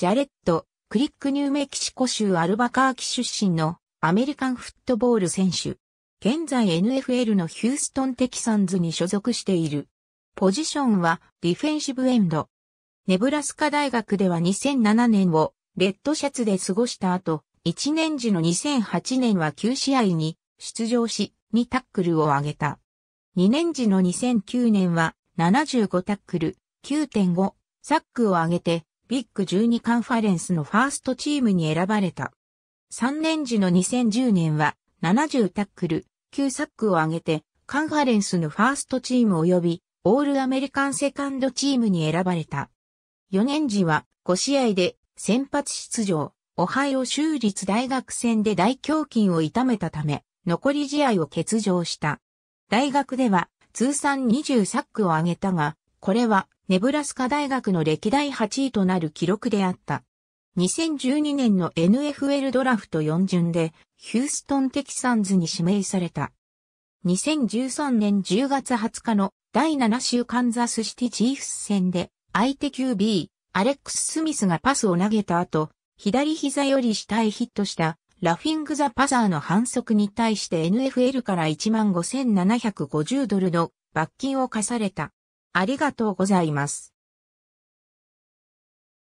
ジャレット・クリックニューメキシコ州アルバカーキ出身のアメリカンフットボール選手。現在 NFL のヒューストンテキサンズに所属している。ポジションはディフェンシブエンド。ネブラスカ大学では2007年をレッドシャツで過ごした後、1年時の2008年は9試合に出場し、2タックルを上げた。2年時の2009年は75タックル、9.5、サックを上げてビッグ12カンファレンスのファーストチームに選ばれた。3年時の2010年は70タックル、9サックを挙げて、カンファレンスのファーストチーム及び、オールアメリカンセカンドチームに選ばれた。4年時は5試合で先発出場、オハイオ州立大学戦で大胸筋を痛めたため、残り試合を欠場した。大学では通算20サックを挙げたが、これはネブラスカ大学の歴代8位となる記録であった。2012年の NFL ドラフト4巡でヒューストンテキサンズに指名された。2013年10月20日の第7週カンザスシティチーフス戦で相手 QB アレックス・スミスがパスを投げた後、左膝より下へヒットしたラフィング・ザ・パザーの反則に対して NFL から15,750ドルの罰金を課された。ありがとうございます。